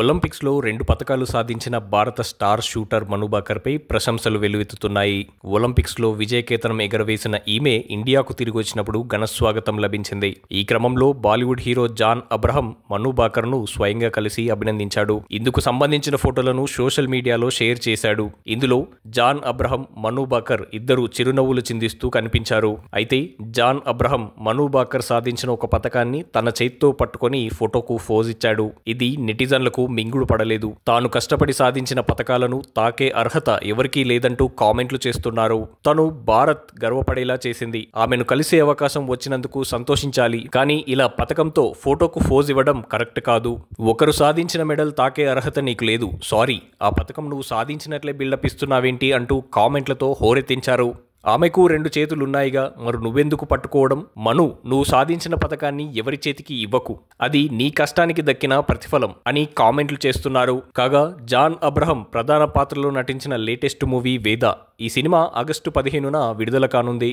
ఒలింపిక్స్లో రెండు పథకాలు సాధించిన భారత స్టార్ షూటర్ మనుబాకర్పై ప్రశంసలు వెల్లువెత్తుతున్నాయి ఒలింపిక్స్లో విజయకేతనం ఎగరవేసిన ఈమె ఇండియాకు తిరిగి వచ్చినప్పుడు ఘనస్వాగతం లభించింది ఈ క్రమంలో బాలీవుడ్ హీరో జాన్ అబ్రహం మనుబాకర్ను స్వయంగా కలిసి అభినందించాడు ఇందుకు సంబంధించిన ఫోటోలను సోషల్ మీడియాలో షేర్ చేశాడు ఇందులో జాన్ అబ్రహం మనుబాకర్ ఇద్దరు చిరునవ్వులు చిందిస్తూ కనిపించారు అయితే జాన్ అబ్రహం మనుబాకర్ సాధించిన ఒక పథకాన్ని తన చేత్తో పట్టుకొని ఫోటోకు ఫోజ్ ఇచ్చాడు ఇది నెటిజన్ల పథకాలకు మింగుడు పడలేదు తాను కష్టపడి సాధించిన పథకాలను తాకే అర్హత ఎవరికీ లేదంటూ కామెంట్లు చేస్తున్నారు తను భారత్ గర్వపడేలా చేసింది ఆమెను కలిసే అవకాశం వచ్చినందుకు సంతోషించాలి కానీ ఇలా పథకంతో ఫోటోకు ఫోజ్ ఇవ్వడం కరెక్ట్ కాదు ఒకరు సాధించిన మెడల్ తాకే అర్హత నీకు లేదు సారీ ఆ పథకం నువ్వు సాధించినట్లే బిల్డప్ ఇస్తున్నావేంటి అంటూ కామెంట్లతో హోరెత్తించారు ఆమెకు రెండు చేతులున్నాయిగా మరు నువ్వెందుకు పట్టుకోవడం మను నువ్వు సాధించిన పథకాన్ని ఎవరి చేతికి ఇవ్వకు అది నీ కష్టానికి దక్కిన ప్రతిఫలం అని కామెంట్లు చేస్తున్నారు కాగా జాన్ అబ్రహం ప్రధాన పాత్రలో నటించిన లేటెస్ట్ మూవీ వేద ఈ సినిమా ఆగస్టు పదిహేనున విడుదల కానుంది